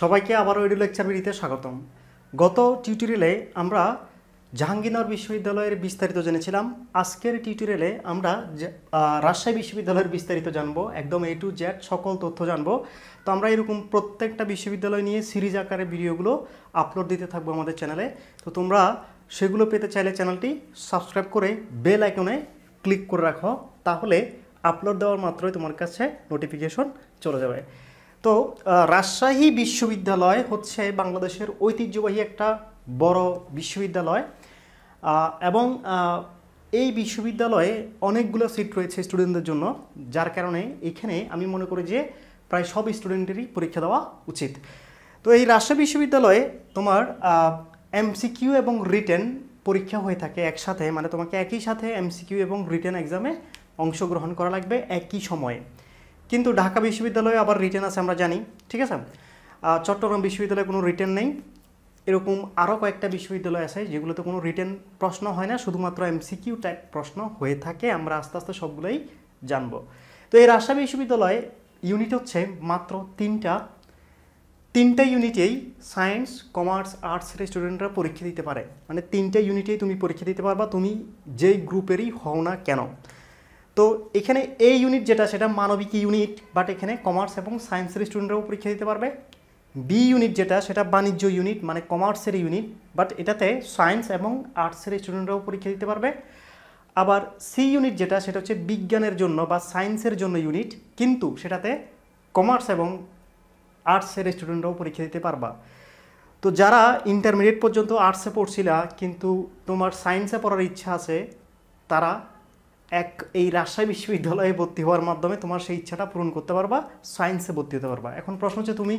সবাইকে আবারও edu lecture বিড়িতে স্বাগতম গত টিউটোরিয়ালে আমরা জাহাঙ্গীরনগর বিশ্ববিদ্যালয়ের বিস্তারিত জেনেছিলাম আজকের টিউটোরিয়ালে আমরা রাজশাহী বিশ্ববিদ্যালয়ের বিস্তারিত জানব একদম এ টু জেড সকল তথ্য জানব তো আমরা এরকম প্রত্যেকটা বিশ্ববিদ্যালয় নিয়ে সিরিজ আকারে ভিডিওগুলো আপলোড দিতে থাকবো আমাদের চ্যানেলে তো তোমরা সেগুলো পেতে চাইলে চ্যানেলটি সাবস্ক্রাইব করে বেল আইকনে ক্লিক করে রাখো তাহলে আপলোড দেওয়ার মাত্রই তোমার কাছে নোটিফিকেশন চলে যাবে তো রাজশাহী বিশ্ববিদ্যালয় হচ্ছে বাংলাদেশের ঐতিহ্যবাহী একটা বড় বিশ্ববিদ্যালয় এবং এই বিশ্ববিদ্যালয়ে অনেকগুলো সিট রয়েছে স্টুডেন্টদের জন্য যার কারণে এখানে আমি মনে করি যে প্রায় সব স্টুডেন্টেরই পরীক্ষা দেওয়া উচিত তো এই রাজশাহী বিশ্ববিদ্যালয়ে তোমার এমসিকিউ এবং রিটেন পরীক্ষা হয়ে থাকে একসাথে মানে তোমাকে একই সাথে এমসিকিউ এবং রিটেন এক্সামে অংশগ্রহণ করা লাগবে একই সময়ে কিন্তু ঢাকা বিশ্ববিদ্যালয়ে আবার রিটার্ন আছে আমরা জানি ঠিক আছে চট্টগ্রাম বিশ্ববিদ্যালয়ে কোনো রিটার্ন নেই এরকম আরও কয়েকটা বিশ্ববিদ্যালয় আছে যেগুলোতে কোনো রিটার্ন প্রশ্ন হয় না শুধুমাত্র এমসিকিউ টাইপ প্রশ্ন হয়ে থাকে আমরা আস্তে আস্তে সবগুলোই জানব তো এই রাজশাহী বিশ্ববিদ্যালয়ে ইউনিট হচ্ছে মাত্র তিনটা তিনটা ইউনিটেই সায়েন্স কমার্স আর্টসের স্টুডেন্টরা পরীক্ষা দিতে পারে মানে তিনটা ইউনিটেই তুমি পরীক্ষা দিতে পারবা তুমি যেই গ্রুপেরই হও না কেন তো এখানে এই ইউনিট যেটা সেটা মানবিক ইউনিট বাট এখানে কমার্স এবং সায়েন্সের স্টুডেন্টরাও পরীক্ষা দিতে পারবে বি ইউনিট যেটা সেটা বাণিজ্য ইউনিট মানে কমার্সের ইউনিট বাট এটাতে সায়েন্স এবং আর্টসের স্টুডেন্টরাও পরীক্ষা দিতে পারবে আবার সি ইউনিট যেটা সেটা হচ্ছে বিজ্ঞানের জন্য বা সায়েন্সের জন্য ইউনিট কিন্তু সেটাতে কমার্স এবং আর্টসের স্টুডেন্টরাও পরীক্ষা দিতে পারবা তো যারা ইন্টারমিডিয়েট পর্যন্ত আর্টসে পড়ছিলা কিন্তু তোমার সায়েন্সে পড়ার ইচ্ছা আছে তারা এক এই রাজশাহী বিশ্ববিদ্যালয়ে ভর্তি হওয়ার মাধ্যমে তোমার সেই ইচ্ছাটা পূরণ করতে পারবা সায়েন্সে ভর্তি হতে পারবা এখন প্রশ্ন হচ্ছে তুমি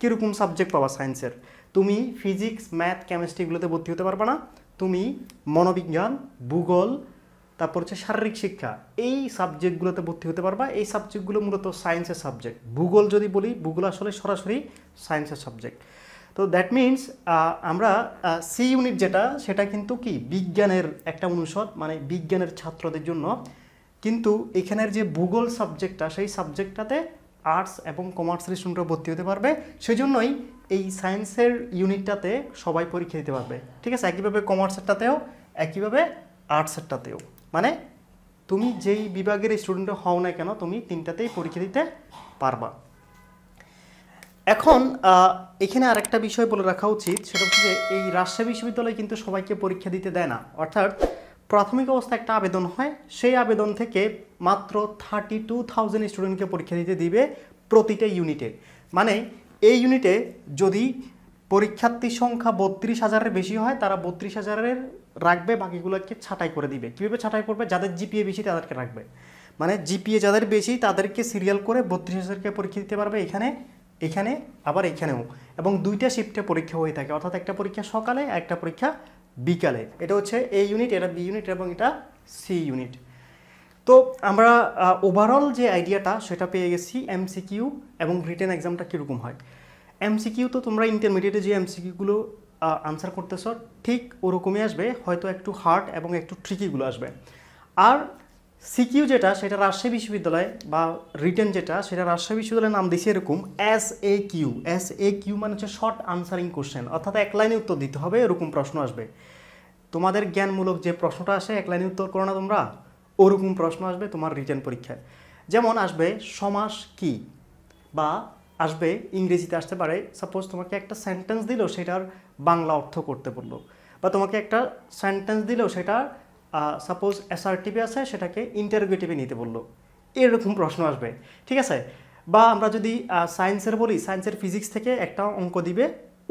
কীরকম সাবজেক্ট পাবা সায়েন্সের তুমি ফিজিক্স ম্যাথ কেমিস্ট্রিগুলোতে ভর্তি হতে পারবা না তুমি মনোবিজ্ঞান ভূগোল তারপর হচ্ছে শারীরিক শিক্ষা এই সাবজেক্টগুলোতে ভর্তি হতে পারবা এই সাবজেক্টগুলো মূলত সায়েন্সের সাবজেক্ট ভূগোল যদি বলি ভূগোল আসলে সরাসরি সায়েন্সের সাবজেক্ট তো দ্যাট মিনস আমরা সি ইউনিট যেটা সেটা কিন্তু কি বিজ্ঞানের একটা অনুষদ মানে বিজ্ঞানের ছাত্রদের জন্য কিন্তু এখানের যে ভূগোল সাবজেক্টটা সেই সাবজেক্টটাতে আর্টস এবং কমার্সের স্টুডেন্টরা ভর্তি হতে পারবে সেজন্যই এই সায়েন্সের ইউনিটটাতে সবাই পরীক্ষা দিতে পারবে ঠিক আছে একইভাবে কমার্সেরটাতেও একইভাবে আর্টসেরটাতেও মানে তুমি যেই বিভাগের স্টুডেন্ট হও না কেন তুমি তিনটাতেই পরীক্ষা দিতে পারবা এখন এখানে আরেকটা বিষয় বলে রাখা উচিত সেটা হচ্ছে যে এই রাজশাহী বিশ্ববিদ্যালয় কিন্তু সবাইকে পরীক্ষা দিতে দেয় না অর্থাৎ প্রাথমিক অবস্থায় একটা আবেদন হয় সেই আবেদন থেকে মাত্র থার্টি টু থাউজেন্ড স্টুডেন্টকে পরীক্ষা দিতে দিবে প্রতিটা ইউনিটে মানে এই ইউনিটে যদি পরীক্ষার্থী সংখ্যা বত্রিশ হাজারের বেশি হয় তারা বত্রিশ হাজারের রাখবে বাকিগুলোকে ছাঁটাই করে দিবে কীভাবে ছাঁটাই করবে যাদের জিপিএ বেশি তাদেরকে রাখবে মানে জিপিএ যাদের বেশি তাদেরকে সিরিয়াল করে বত্রিশ হাজারকে পরীক্ষা দিতে পারবে এখানে এখানে আবার এখানেও এবং দুইটা শিফটে পরীক্ষা হয়ে থাকে অর্থাৎ একটা পরীক্ষা সকালে একটা পরীক্ষা বিকালে এটা হচ্ছে এ ইউনিট এটা বি ইউনিট এবং এটা সি ইউনিট তো আমরা ওভারঅল যে আইডিয়াটা সেটা পেয়ে গেছি এমসিকিউ এবং রিটেন এক্সামটা কীরকম হয় এমসিকিউ তো তোমরা ইন্টারমিডিয়েটে যে এমসিকিউগুলো আনসার করতেছ ঠিক ওরকমই আসবে হয়তো একটু হার্ড এবং একটু ট্রিকিগুলো আসবে আর সিকিউ যেটা সেটা রাজশাহী বিশ্ববিদ্যালয় বা রিটেন যেটা সেটা রাজশাহী বিশ্ববিদ্যালয়ের নাম দিয়েছে এরকম S A Q S A Q মানে হচ্ছে শর্ট আনসারিং কোশ্চেন অর্থাৎ এক লাইনে উত্তর দিতে হবে এরকম প্রশ্ন আসবে তোমাদের জ্ঞানমূলক যে প্রশ্নটা আসে এক লাইনে উত্তর করো না তোমরা ওরকম প্রশ্ন আসবে তোমার রিটেন পরীক্ষায় যেমন আসবে সমাস কি বা আসবে ইংরেজিতে আসতে পারে সাপোজ তোমাকে একটা সেন্টেন্স দিল সেটার বাংলা অর্থ করতে বললো বা তোমাকে একটা সেন্টেন্স দিলেও সেটার সাপোজ এসআরটিভি আছে সেটাকে ইন্টারোগেটিভে নিতে বললো এরকম প্রশ্ন আসবে ঠিক আছে বা আমরা যদি সায়েন্সের বলি সায়েন্সের ফিজিক্স থেকে একটা অঙ্ক দিবে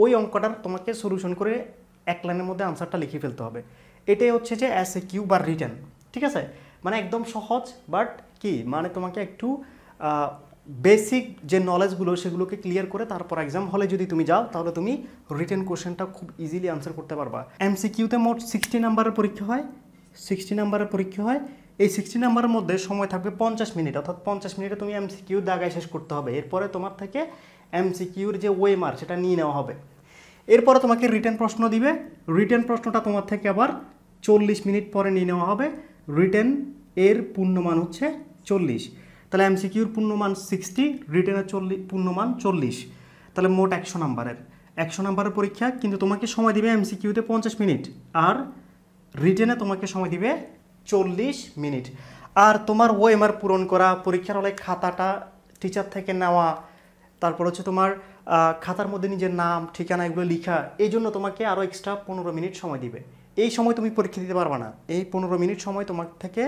ওই অঙ্কটার তোমাকে সলিউশন করে এক লাইনের মধ্যে আনসারটা লিখে ফেলতে হবে এটাই হচ্ছে যে অ্যাস এ কিউ বা রিটার্ন ঠিক আছে মানে একদম সহজ বাট কি মানে তোমাকে একটু বেসিক যে নলেজগুলো সেগুলোকে ক্লিয়ার করে তারপর এক্সাম হলে যদি তুমি যাও তাহলে তুমি রিটার্ন কোশ্চেনটা খুব ইজিলি আনসার করতে পারবা এমসিকিউতে মোট সিক্সটি নাম্বারের পরীক্ষা হয় সিক্সটি নাম্বারের পরীক্ষা হয় এই সিক্সটি নাম্বারের মধ্যে সময় থাকবে পঞ্চাশ মিনিট অর্থাৎ পঞ্চাশ মিনিটে তুমি এমসিকিউ দাগায় শেষ করতে হবে এরপরে তোমার থেকে এমসিকিউর যে ওয়েমার সেটা নিয়ে নেওয়া হবে এরপরে তোমাকে রিটার্ন প্রশ্ন দিবে রিটার্ন প্রশ্নটা তোমার থেকে আবার চল্লিশ মিনিট পরে নিয়ে নেওয়া হবে রিটার্ন এর পূর্ণমান হচ্ছে চল্লিশ তাহলে এমসিকিউর পূর্ণমান সিক্সটি রিটার্নের চল্লিশ পূর্ণমান চল্লিশ তাহলে মোট একশো নাম্বারের একশো নাম্বারের পরীক্ষা কিন্তু তোমাকে সময় দিবে এমসিকিউতে পঞ্চাশ মিনিট আর রিটেনে তোমাকে সময় দিবে চল্লিশ মিনিট আর তোমার ওএমআর পূরণ করা পরীক্ষার হলে খাতাটা টিচার থেকে নেওয়া তারপর হচ্ছে তোমার খাতার মধ্যে নিজের নাম ঠিকানা এগুলো লেখা এই জন্য তোমাকে আরও এক্সট্রা পনেরো মিনিট সময় দিবে এই সময় তুমি পরীক্ষা দিতে পারবে না এই পনেরো মিনিট সময় তোমার থেকে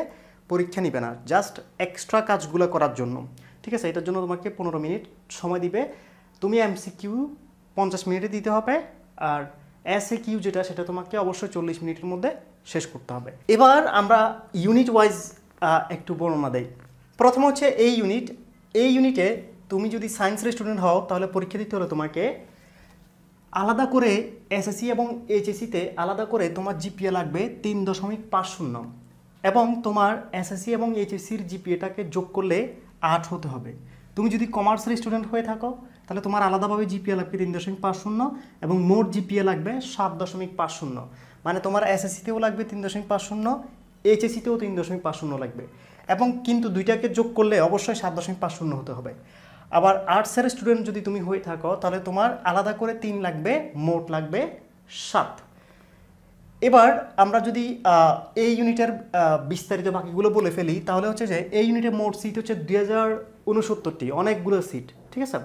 পরীক্ষা নিবে না জাস্ট এক্সট্রা কাজগুলো করার জন্য ঠিক আছে এটার জন্য তোমাকে পনেরো মিনিট সময় দিবে তুমি এমসিকিউ পঞ্চাশ মিনিটে দিতে হবে আর এস এ কিউ যেটা সেটা তোমাকে অবশ্যই চল্লিশ মিনিটের মধ্যে শেষ করতে হবে এবার আমরা ইউনিট ওয়াইজ একটু বর্ণনা দেই প্রথম হচ্ছে এই ইউনিট এই ইউনিটে তুমি যদি সায়েন্সের স্টুডেন্ট হও তাহলে পরীক্ষা দিতে হলে তোমাকে আলাদা করে এসএসসি এবং এইচএসসিতে আলাদা করে তোমার জিপিএ লাগবে তিন দশমিক পাঁচ শূন্য এবং তোমার এসএসসি এবং এইচএসসির জিপিএটাকে যোগ করলে আট হতে হবে তুমি যদি কমার্সের স্টুডেন্ট হয়ে থাকো তাহলে তোমার আলাদাভাবে জিপিএ লাগবে তিন দশমিক পাঁচ শূন্য এবং মোট জিপিএ লাগবে সাত দশমিক পাঁচ শূন্য মানে তোমার এসএসসিতেও লাগবে তিন দশমিক পাঁচ শূন্য এইচএসিতেও তিন দশমিক পাঁচ শূন্য লাগবে এবং কিন্তু দুইটাকে যোগ করলে অবশ্যই সাত দশমিক পাঁচ শূন্য হতে হবে আবার আর্টসের স্টুডেন্ট যদি তুমি হয়ে থাকো তাহলে তোমার আলাদা করে তিন লাগবে মোট লাগবে সাত এবার আমরা যদি এই ইউনিটের বিস্তারিত বাকিগুলো বলে ফেলি তাহলে হচ্ছে যে এই ইউনিটের মোট সিট হচ্ছে দুই হাজার অনেকগুলো সিট ঠিক আছে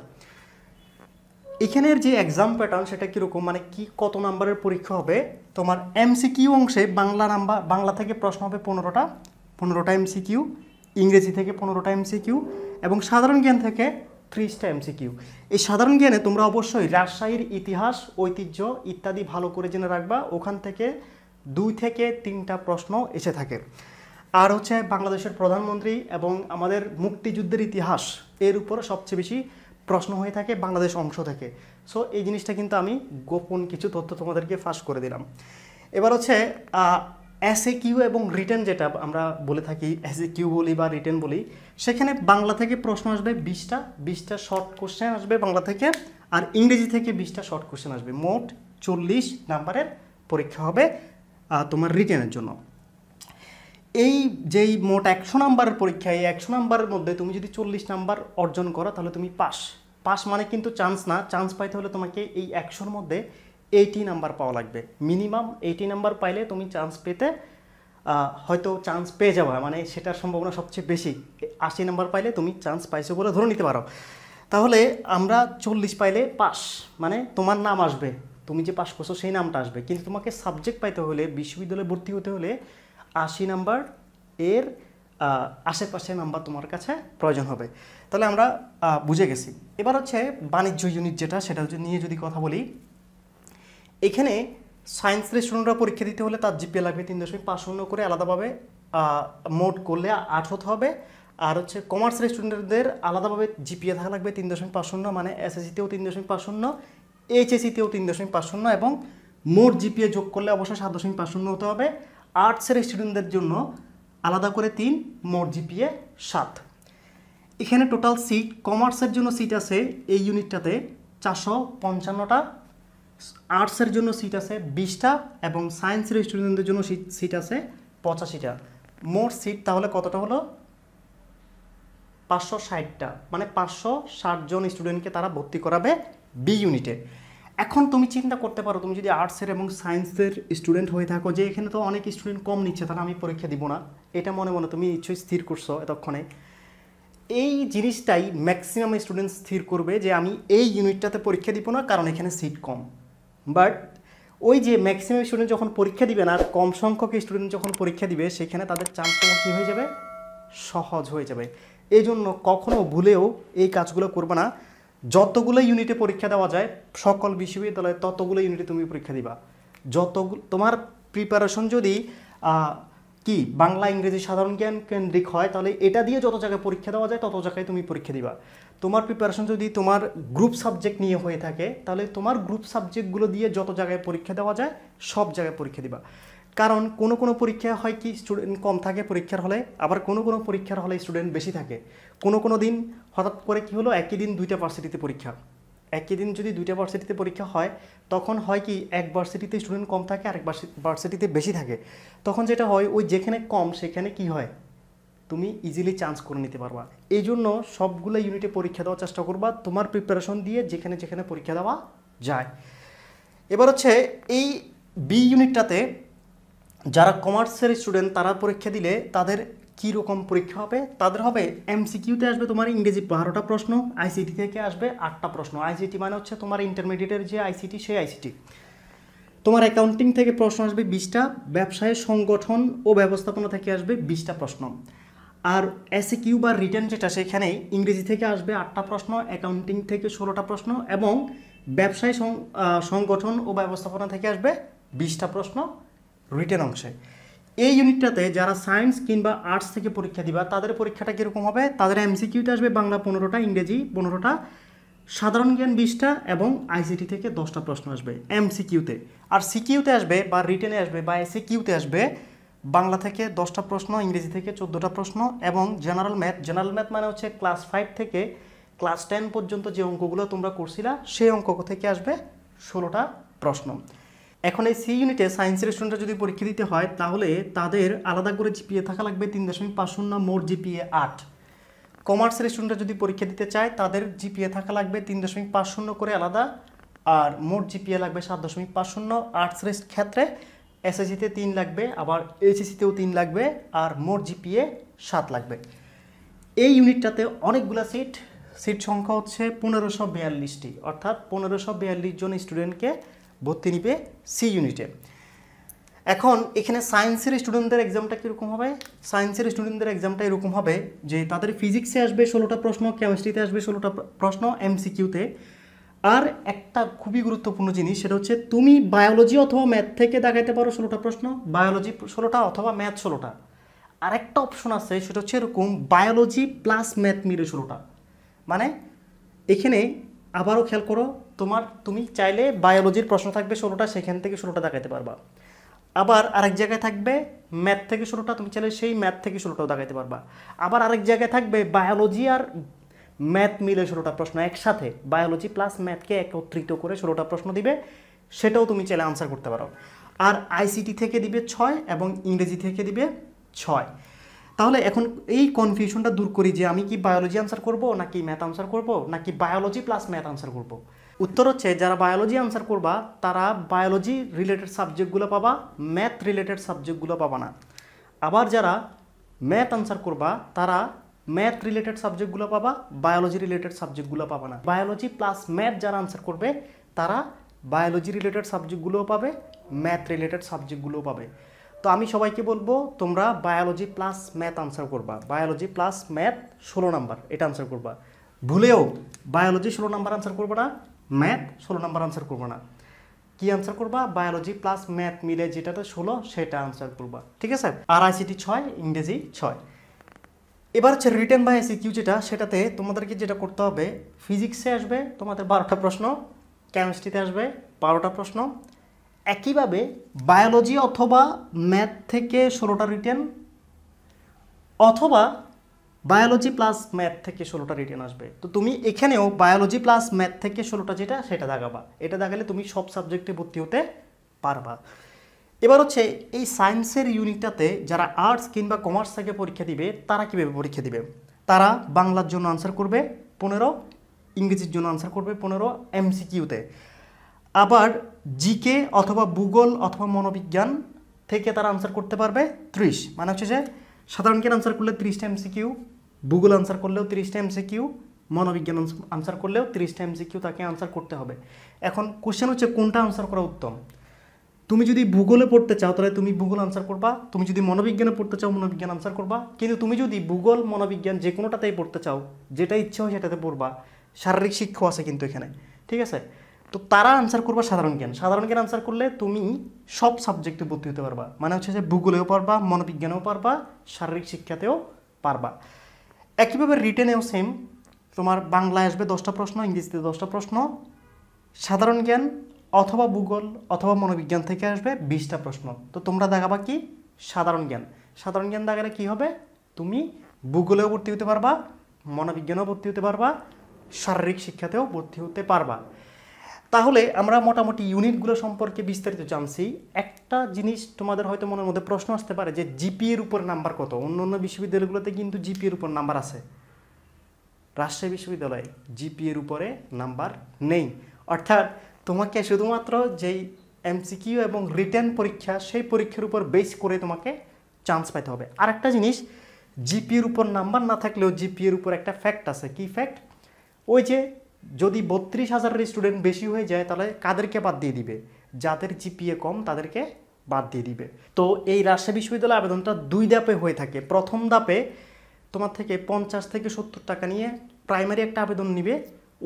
এখানের যে এক্সাম প্যাটার্ন সেটা কীরকম মানে কি কত নাম্বারের পরীক্ষা হবে তোমার এমসিকিউ অংশে বাংলা নাম্বার বাংলা থেকে প্রশ্ন হবে পনেরোটা পনেরোটা সিকিউ ইংরেজি থেকে পনেরোটা সিকিউ এবং সাধারণ জ্ঞান থেকে ত্রিশটা সিকিউ এই সাধারণ জ্ঞানে তোমরা অবশ্যই রাজশাহীর ইতিহাস ঐতিহ্য ইত্যাদি ভালো করে জেনে রাখবা ওখান থেকে দুই থেকে তিনটা প্রশ্ন এসে থাকে আর হচ্ছে বাংলাদেশের প্রধানমন্ত্রী এবং আমাদের মুক্তিযুদ্ধের ইতিহাস এর উপর সবচেয়ে বেশি প্রশ্ন হয়ে থাকে বাংলাদেশ অংশ থেকে সো এই জিনিসটা কিন্তু আমি গোপন কিছু তথ্য তোমাদেরকে ফাঁস করে দিলাম এবার হচ্ছে এ কিউ এবং রিটার্ন যেটা আমরা বলে থাকি এ কিউ বলি বা রিটার্ন বলি সেখানে বাংলা থেকে প্রশ্ন আসবে বিশটা বিশটা শর্ট কোশ্চেন আসবে বাংলা থেকে আর ইংরেজি থেকে বিশটা শর্ট কোশ্চেন আসবে মোট চল্লিশ নাম্বারের পরীক্ষা হবে তোমার রিটার্নের জন্য এই যেই মোট একশো নাম্বারের পরীক্ষা এই একশো নাম্বারের মধ্যে তুমি যদি চল্লিশ নাম্বার অর্জন করো তাহলে তুমি পাস পাস মানে কিন্তু চান্স না চান্স পাইতে হলে তোমাকে এই একশোর মধ্যে এইটি নাম্বার পাওয়া লাগবে মিনিমাম এইটি নাম্বার পাইলে তুমি চান্স পেতে হয়তো চান্স পেয়ে যাবে মানে সেটার সম্ভাবনা সবচেয়ে বেশি আশি নাম্বার পাইলে তুমি চান্স পাইছো বলে ধরে নিতে পারো তাহলে আমরা চল্লিশ পাইলে পাস মানে তোমার নাম আসবে তুমি যে পাস করছো সেই নামটা আসবে কিন্তু তোমাকে সাবজেক্ট পাইতে হলে বিশ্ববিদ্যালয়ে ভর্তি হতে হলে আশি নাম্বার এর আশেপাশে নাম্বার তোমার কাছে প্রয়োজন হবে তাহলে আমরা বুঝে গেছি এবার হচ্ছে বাণিজ্য ইউনিট যেটা সেটা নিয়ে যদি কথা বলি এখানে সায়েন্সের স্টুডেন্টরা পরীক্ষা দিতে হলে তার জিপিএ লাগবে তিন দশমিক পাঁচ শূন্য করে আলাদাভাবে মোট করলে আট হতে হবে আর হচ্ছে কমার্সের স্টুডেন্টদের আলাদাভাবে জিপিএ থাকা লাগবে তিন দশমিক পাঁচ শূন্য মানে এসএসসিতেও তিন দশমিক পাঁচ শূন্য এইচএসিতেও তিন দশমিক পাঁচ শূন্য এবং মোট জিপিএ যোগ করলে অবশ্যই সাত দশমিক পাঁচ শূন্য হতে হবে আর্টসের স্টুডেন্টদের জন্য আলাদা করে তিন মোট জিপিএ সাত এখানে টোটাল সিট কমার্সের জন্য সিট আছে এই ইউনিটটাতে চারশো পঞ্চান্নটা আর্টসের জন্য সিট আছে বিশটা এবং সায়েন্সের স্টুডেন্টদের জন্য সিট সিট আছে পঁচাশিটা মোট সিট তাহলে কতটা হলো পাঁচশো ষাটটা মানে পাঁচশো ষাটজন স্টুডেন্টকে তারা ভর্তি করাবে বি ইউনিটে এখন তুমি চিন্তা করতে পারো তুমি যদি আর্টসের এবং সায়েন্সের স্টুডেন্ট হয়ে থাকো যে এখানে তো অনেক স্টুডেন্ট কম নিচ্ছে তাহলে আমি পরীক্ষা দিব না এটা মনে মনে তুমি নিশ্চয়ই স্থির করছো এতক্ষণে এই জিনিসটাই ম্যাক্সিমাম স্টুডেন্ট স্থির করবে যে আমি এই ইউনিটটাতে পরীক্ষা দিব না কারণ এখানে সিট কম বাট ওই যে ম্যাক্সিমাম স্টুডেন্ট যখন পরীক্ষা দিবে না কম সংখ্যক স্টুডেন্ট যখন পরীক্ষা দিবে সেখানে তাদের তোমার কী হয়ে যাবে সহজ হয়ে যাবে এই জন্য কখনও ভুলেও এই কাজগুলো করবে না যতগুলো ইউনিটে পরীক্ষা দেওয়া যায় সকল বিশ্ববিদ্যালয়ে ততগুলো ইউনিটে তুমি পরীক্ষা দিবা যত তোমার প্রিপারেশন যদি কি বাংলা ইংরেজি সাধারণ জ্ঞান কেন্দ্রিক হয় তাহলে এটা দিয়ে যত জায়গায় পরীক্ষা দেওয়া যায় তত জায়গায় তুমি পরীক্ষা দিবা তোমার প্রিপারেশন যদি তোমার গ্রুপ সাবজেক্ট নিয়ে হয়ে থাকে তাহলে তোমার গ্রুপ সাবজেক্টগুলো দিয়ে যত জায়গায় পরীক্ষা দেওয়া যায় সব জায়গায় পরীক্ষা দিবা কারণ কোনো কোনো পরীক্ষা হয় কি স্টুডেন্ট কম থাকে পরীক্ষার হলে আবার কোনো কোনো পরীক্ষার হলে স্টুডেন্ট বেশি থাকে কোনো কোনো দিন হঠাৎ করে কী হলো একই দিন দুইটা ভার্সিটিতে পরীক্ষা একই দিন যদি দুইটা ভার্সিটিতে পরীক্ষা হয় তখন হয় কি এক ভার্সিটিতে স্টুডেন্ট কম থাকে আরেক ভার্সিটিতে বেশি থাকে তখন যেটা হয় ওই যেখানে কম সেখানে কি হয় তুমি ইজিলি চান্স করে নিতে পারবা এই জন্য সবগুলো ইউনিটে পরীক্ষা দেওয়ার চেষ্টা করবা তোমার প্রিপারেশন দিয়ে যেখানে যেখানে পরীক্ষা দেওয়া যায় এবার হচ্ছে এই বি ইউনিটটাতে যারা কমার্সের স্টুডেন্ট তারা পরীক্ষা দিলে তাদের কী রকম পরীক্ষা হবে তাদের হবে এমসিকিউতে আসবে তোমার ইংরেজি বারোটা প্রশ্ন আইসিটি থেকে আসবে আটটা প্রশ্ন আইসিটি মানে হচ্ছে তোমার ইন্টারমিডিয়েটের যে আইসিটি সেই আইসিটি তোমার অ্যাকাউন্টিং থেকে প্রশ্ন আসবে বিশটা ব্যবসায় সংগঠন ও ব্যবস্থাপনা থেকে আসবে বিশটা প্রশ্ন আর এসে কিউ e বা রিটার্ন যেটা সেখানে ইংরেজি থেকে আসবে আটটা প্রশ্ন অ্যাকাউন্টিং থেকে ষোলোটা প্রশ্ন এবং ব্যবসায় সংগঠন ও ব্যবস্থাপনা থেকে আসবে বিশটা প্রশ্ন রিটার্ন অংশে এই ইউনিটটাতে যারা সায়েন্স কিংবা আর্টস থেকে পরীক্ষা দিবা তাদের পরীক্ষাটা কীরকম হবে তাদের এমসিকিউতে আসবে বাংলা পনেরোটা ইংরেজি পনেরোটা সাধারণ জ্ঞান বিশটা এবং আইসিটি থেকে দশটা প্রশ্ন আসবে এমসিকিউতে আর সিকিউতে আসবে বা রিটেনে আসবে বা এসি কিউতে আসবে বাংলা থেকে দশটা প্রশ্ন ইংরেজি থেকে চোদ্দোটা প্রশ্ন এবং জেনারেল ম্যাথ জেনারেল ম্যাথ মানে হচ্ছে ক্লাস ফাইভ থেকে ক্লাস টেন পর্যন্ত যে অঙ্কগুলো তোমরা করছিলা সেই অঙ্ক থেকে আসবে ষোলোটা প্রশ্ন এখন এই সি ইউনিটে সায়েন্সের স্টুডেন্টরা যদি পরীক্ষা দিতে হয় তাহলে তাদের আলাদা করে জিপিএ থাকা লাগবে তিন দশমিক পাঁচ শূন্য মোট জিপিএ আট কমার্সের স্টুডেন্টরা যদি পরীক্ষা দিতে চায় তাদের জিপিএ থাকা লাগবে তিন দশমিক পাঁচ শূন্য করে আলাদা আর মোট জিপিএ লাগবে সাত দশমিক পাঁচ শূন্য আর্টসের ক্ষেত্রে এসএসসিতে তিন লাগবে আবার এইচএসসিতেও তিন লাগবে আর মোট জিপিএ সাত লাগবে এই ইউনিটটাতে অনেকগুলো সিট সিট সংখ্যা হচ্ছে পনেরোশো বিয়াল্লিশটি অর্থাৎ পনেরোশো বিয়াল্লিশ জন স্টুডেন্টকে ভর্তি নিবে সি ইউনিটে এখন এখানে সায়েন্সের স্টুডেন্টদের এক্সামটা কীরকম হবে সায়েন্সের স্টুডেন্টদের এক্সামটা এরকম হবে যে তাদের ফিজিক্সে আসবে ষোলোটা প্রশ্ন কেমিস্ট্রিতে আসবে ষোলোটা প্রশ্ন এমসিকিউতে আর একটা খুবই গুরুত্বপূর্ণ জিনিস সেটা হচ্ছে তুমি বায়োলজি অথবা ম্যাথ থেকে দেখাইতে পারো ষোলোটা প্রশ্ন বায়োলজি ষোলোটা অথবা ম্যাথ ষোলোটা আরেকটা অপশন আছে সেটা হচ্ছে এরকম বায়োলজি প্লাস ম্যাথ মিলে ষোলোটা মানে এখানে আবারও খেয়াল করো তোমার তুমি চাইলে বায়োলজির প্রশ্ন থাকবে ষোলোটা সেখান থেকে ষোলোটা দেখাইতে পারবা আবার আরেক জায়গায় থাকবে ম্যাথ থেকে ষোলোটা তুমি চাইলে সেই ম্যাথ থেকে ষোলোটাও দেখাইতে পারবা আবার আরেক জায়গায় থাকবে বায়োলজি আর ম্যাথ মিলে ষোলোটা প্রশ্ন একসাথে বায়োলজি প্লাস ম্যাথকে একত্রিত করে ষোলোটা প্রশ্ন দিবে সেটাও তুমি চাইলে আনসার করতে পারো আর আইসিটি থেকে দিবে ছয় এবং ইংরেজি থেকে দিবে ছয় তাহলে এখন এই কনফিউশনটা দূর করি যে আমি কি বায়োলজি আনসার করব নাকি ম্যাথ আনসার করব নাকি বায়োলজি প্লাস ম্যাথ আনসার করব উত্তর হচ্ছে যারা বায়োলজি আনসার করবা তারা বায়োলজি রিলেটেড সাবজেক্টগুলো পাবা ম্যাথ রিলেটেড সাবজেক্টগুলো পাবা না আবার যারা ম্যাথ আনসার করবা তারা ম্যাথ রিলেটেড সাবজেক্টগুলো পাবা বায়োলজি রিলেটেড সাবজেক্টগুলো পাবা না বায়োলজি প্লাস ম্যাথ যারা আনসার করবে তারা বায়োলজি রিলেটেড সাবজেক্টগুলোও পাবে ম্যাথ রিলেটেড সাবজেক্টগুলোও পাবে তো আমি সবাইকে বলবো তোমরা বায়োলজি প্লাস ম্যাথ আনসার করবা বায়োলজি প্লাস ম্যাথ ষোলো নাম্বার এটা আনসার করবা ভুলেও বায়োলজি ষোলো নাম্বার আনসার করবো না ম্যাথ ষোলো নাম্বার আনসার করবো না কি আনসার করবা বায়োলজি প্লাস ম্যাথ মিলে যেটাতে ষোলো সেটা আনসার করবা ঠিক আছে আর আইসিটি ছয় ইংরেজি ছয় এবার হচ্ছে রিটার্ন বা এসি কিউ যেটা সেটাতে তোমাদেরকে যেটা করতে হবে ফিজিক্সে আসবে তোমাদের বারোটা প্রশ্ন কেমিস্ট্রিতে আসবে বারোটা প্রশ্ন একইভাবে বায়োলজি অথবা ম্যাথ থেকে ষোলোটা রিটেন অথবা বায়োলজি প্লাস ম্যাথ থেকে ষোলোটা রিটেন আসবে তো তুমি এখানেও বায়োলজি প্লাস ম্যাথ থেকে ষোলোটা যেটা সেটা দাগাবা এটা দাগালে তুমি সব সাবজেক্টে ভর্তি হতে পারবা এবার হচ্ছে এই সায়েন্সের ইউনিটটাতে যারা আর্টস কিংবা কমার্স থেকে পরীক্ষা দিবে তারা কীভাবে পরীক্ষা দিবে তারা বাংলার জন্য আনসার করবে পনেরো ইংরেজির জন্য আনসার করবে পনেরো এমসিকিউতে আবার জিকে অথবা ভূগোল অথবা মনোবিজ্ঞান থেকে তারা আনসার করতে পারবে ত্রিশ মানে হচ্ছে যে সাধারণ জ্ঞান আনসার করলে ত্রিশটা এমসিকিউ ভূগোল আনসার করলেও ত্রিশটা এমসিকিউ মনোবিজ্ঞান আনসার করলেও ত্রিশটা এমসিকিউ তাকে আনসার করতে হবে এখন কোশ্চেন হচ্ছে কোনটা আনসার করা উত্তম তুমি যদি ভূগোলে পড়তে চাও তাহলে তুমি ভূগোল আনসার করবা তুমি যদি মনোবিজ্ঞানে পড়তে চাও মনোবিজ্ঞান আনসার করবা কিন্তু তুমি যদি ভূগোল মনোবিজ্ঞান যে কোনোটাতেই পড়তে চাও যেটা ইচ্ছে হয় সেটাতে পড়বা শারীরিক শিক্ষা আছে কিন্তু এখানে ঠিক আছে তো তারা আনসার করবা সাধারণ জ্ঞান সাধারণ জ্ঞান আনসার করলে তুমি সব সাবজেক্টে ভর্তি হতে পারবা মানে হচ্ছে যে ভূগোলেও পারবা মনোবিজ্ঞানেও পারবা শারীরিক শিক্ষাতেও পারবা একইভাবে রিটেনেও সেম তোমার বাংলায় আসবে দশটা প্রশ্ন ইংরেজিতে দশটা প্রশ্ন সাধারণ জ্ঞান অথবা ভূগোল অথবা মনোবিজ্ঞান থেকে আসবে বিশটা প্রশ্ন তো তোমরা দেখাবা কি সাধারণ জ্ঞান সাধারণ জ্ঞান দেখালে কি হবে তুমি ভূগোলেও ভর্তি হতে পারবা মনোবিজ্ঞানেও ভর্তি হতে পারবা শারীরিক শিক্ষাতেও ভর্তি হতে পারবা তাহলে আমরা মোটামুটি ইউনিটগুলো সম্পর্কে বিস্তারিত জানছি একটা জিনিস তোমাদের হয়তো মনের মধ্যে প্রশ্ন আসতে পারে যে জিপি এর উপর নাম্বার কত অন্য অন্য বিশ্ববিদ্যালয়গুলোতে কিন্তু জিপি এর উপর নাম্বার আছে রাজশাহী বিশ্ববিদ্যালয়ে জিপি এর উপরে নাম্বার নেই অর্থাৎ তোমাকে শুধুমাত্র যেই এমসিকিউ এবং রিটার্ন পরীক্ষা সেই পরীক্ষার উপর বেস করে তোমাকে চান্স পাইতে হবে আর একটা জিনিস জিপিএর উপর নাম্বার না থাকলেও জিপিএর উপর একটা ফ্যাক্ট আছে কি ফ্যাক্ট ওই যে যদি বত্রিশ হাজারের স্টুডেন্ট বেশি হয়ে যায় তাহলে কাদেরকে বাদ দিয়ে দিবে যাদের জিপিএ কম তাদেরকে বাদ দিয়ে দিবে তো এই রাজশাহী বিশ্ববিদ্যালয়ের আবেদনটা দুই ধাপে হয়ে থাকে প্রথম ধাপে তোমার থেকে পঞ্চাশ থেকে সত্তর টাকা নিয়ে প্রাইমারি একটা আবেদন নিবে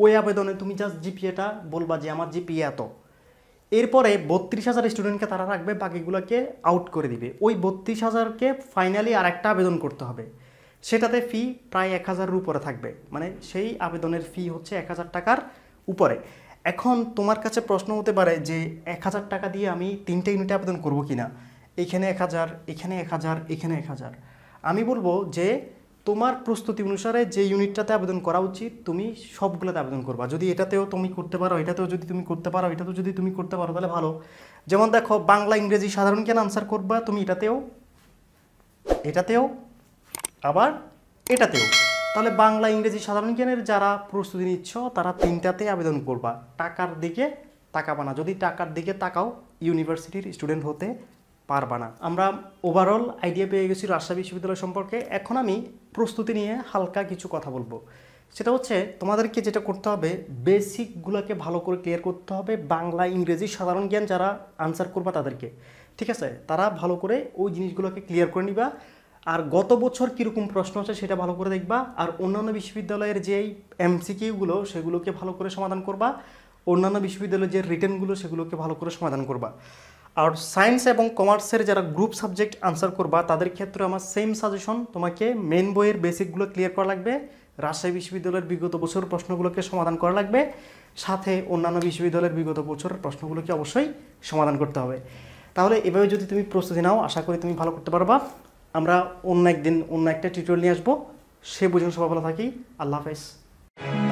ওই আবেদনে তুমি জাস্ট জিপিএটা বলবা যে আমার জিপিএ এত এরপরে বত্রিশ হাজার স্টুডেন্টকে তারা রাখবে বাকিগুলোকে আউট করে দিবে ওই বত্রিশ হাজারকে ফাইনালি আর একটা আবেদন করতে হবে সেটাতে ফি প্রায় এক হাজারের উপরে থাকবে মানে সেই আবেদনের ফি হচ্ছে এক হাজার টাকার উপরে এখন তোমার কাছে প্রশ্ন হতে পারে যে এক হাজার টাকা দিয়ে আমি তিনটে ইউনিটে আবেদন করব কি না এখানে এক হাজার এখানে এক হাজার এখানে এক হাজার আমি বলবো যে তোমার প্রস্তুতি অনুসারে যে ইউনিটটাতে আবেদন করা উচিত তুমি সবগুলোতে আবেদন করবা যদি এটাতেও তুমি করতে পারো এটাতেও যদি তুমি করতে পারো এটাতেও যদি তুমি করতে পারো তাহলে ভালো যেমন দেখো বাংলা ইংরেজি সাধারণ কেন আনসার করবা তুমি এটাতেও এটাতেও আবার এটাতেও তাহলে বাংলা ইংরেজি সাধারণ জ্ঞানের যারা প্রস্তুতি নিচ্ছ তারা তিনটাতে আবেদন করবা টাকার দিকে তাকাবা না যদি টাকার দিকে তাকাও ইউনিভার্সিটির স্টুডেন্ট হতে পারবা না আমরা ওভারঅল আইডিয়া পেয়ে গেছি রাজশাহী বিশ্ববিদ্যালয় সম্পর্কে এখন আমি প্রস্তুতি নিয়ে হালকা কিছু কথা বলবো সেটা হচ্ছে তোমাদেরকে যেটা করতে হবে বেসিকগুলোকে ভালো করে ক্লিয়ার করতে হবে বাংলা ইংরেজি সাধারণ জ্ঞান যারা আনসার করবা তাদেরকে ঠিক আছে তারা ভালো করে ওই জিনিসগুলোকে ক্লিয়ার করে নিবা আর গত বছর কীরকম প্রশ্ন আছে সেটা ভালো করে দেখবা আর অন্যান্য বিশ্ববিদ্যালয়ের যেই এমসিকিউগুলো সেগুলোকে ভালো করে সমাধান করবা অন্যান্য বিশ্ববিদ্যালয়ের যে রিটার্নগুলো সেগুলোকে ভালো করে সমাধান করবা আর সায়েন্স এবং কমার্সের যারা গ্রুপ সাবজেক্ট আনসার করবা তাদের ক্ষেত্রে আমার সেম সাজেশন তোমাকে মেন বইয়ের বেসিকগুলো ক্লিয়ার করা লাগবে রাজশাহী বিশ্ববিদ্যালয়ের বিগত বছর প্রশ্নগুলোকে সমাধান করা লাগবে সাথে অন্যান্য বিশ্ববিদ্যালয়ের বিগত বছরের প্রশ্নগুলোকে অবশ্যই সমাধান করতে হবে তাহলে এভাবে যদি তুমি প্রস্তুতি নাও আশা করি তুমি ভালো করতে পারবা আমরা অন্য একদিন অন্য একটা টিউটোরিয়াল নিয়ে আসবো সে বুঝুন সবাই ভালো থাকি আল্লাহ হাফেজ